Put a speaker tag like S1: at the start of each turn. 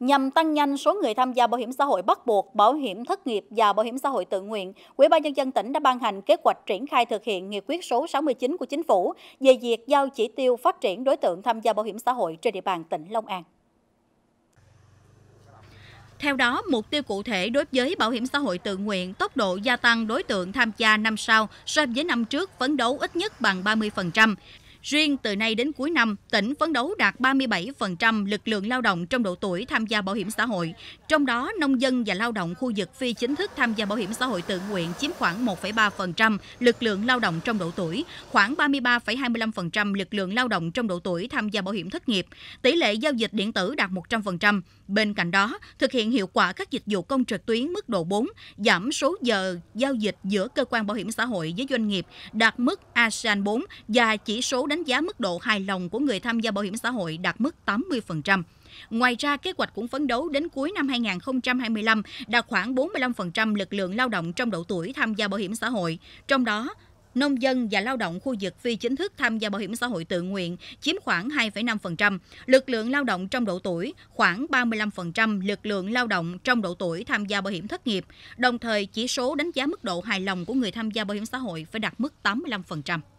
S1: Nhằm tăng nhanh số người tham gia bảo hiểm xã hội bắt buộc, bảo hiểm thất nghiệp và bảo hiểm xã hội tự nguyện, Ủy ban nhân dân tỉnh đã ban hành kế hoạch triển khai thực hiện nghị quyết số 69 của chính phủ về việc giao chỉ tiêu phát triển đối tượng tham gia bảo hiểm xã hội trên địa bàn tỉnh Long An. Theo đó, mục tiêu cụ thể đối với bảo hiểm xã hội tự nguyện, tốc độ gia tăng đối tượng tham gia năm sau so với năm trước phấn đấu ít nhất bằng 30%. Riêng từ nay đến cuối năm, tỉnh phấn đấu đạt 37% lực lượng lao động trong độ tuổi tham gia bảo hiểm xã hội, trong đó nông dân và lao động khu vực phi chính thức tham gia bảo hiểm xã hội tự nguyện chiếm khoảng 1,3% lực lượng lao động trong độ tuổi, khoảng 33,25% lực lượng lao động trong độ tuổi tham gia bảo hiểm thất nghiệp, tỷ lệ giao dịch điện tử đạt 100%. Bên cạnh đó, thực hiện hiệu quả các dịch vụ công trực tuyến mức độ 4, giảm số giờ giao dịch giữa cơ quan bảo hiểm xã hội với doanh nghiệp đạt mức ASEAN 4 và chỉ số đánh đánh giá mức độ hài lòng của người tham gia bảo hiểm xã hội đạt mức 80%. Ngoài ra, kế hoạch cũng phấn đấu đến cuối năm 2025 đạt khoảng 45% lực lượng lao động trong độ tuổi tham gia bảo hiểm xã hội. Trong đó, nông dân và lao động khu vực phi chính thức tham gia bảo hiểm xã hội tự nguyện chiếm khoảng 2,5%, lực lượng lao động trong độ tuổi khoảng 35% lực lượng lao động trong độ tuổi tham gia bảo hiểm thất nghiệp, đồng thời chỉ số đánh giá mức độ hài lòng của người tham gia bảo hiểm xã hội phải đạt mức 85%.